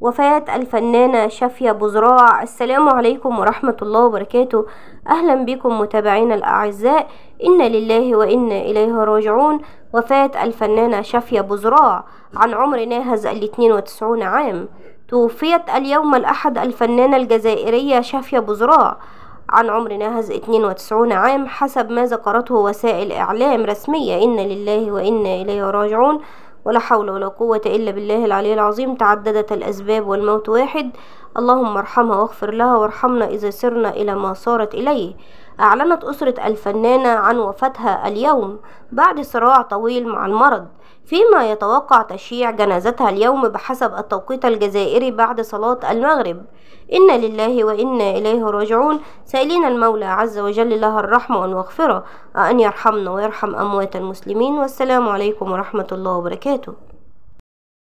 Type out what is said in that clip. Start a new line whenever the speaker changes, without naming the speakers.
وفاة الفنانة شافية بزراع السلام عليكم ورحمة الله وبركاته أهلا بكم متابعينا الأعزاء إنا لله وإنا إليه راجعون وفاة الفنانة شافية بزراع عن عمر ناهز الاثنين وتسعون عام توفيت اليوم الأحد الفنانة الجزائرية شافية بزراع عن عمر ناهز 92 عام حسب ما ذكرته وسائل إعلام رسمية إن لله وإنا إليه راجعون ولا حول ولا قوة إلا بالله العلي العظيم تعددت الأسباب والموت واحد اللهم ارحمها واغفر لها وارحمنا إذا سرنا إلى ما صارت إليه أعلنت أسرة الفنانة عن وفاتها اليوم بعد صراع طويل مع المرض فيما يتوقع تشييع جنازتها اليوم بحسب التوقيت الجزائري بعد صلاة المغرب إنا لله وإنا إليه راجعون سائلين المولى عز وجل لها الرحمة والمغفرة أن يرحمنا ويرحم أموات المسلمين والسلام عليكم ورحمة الله وبركاته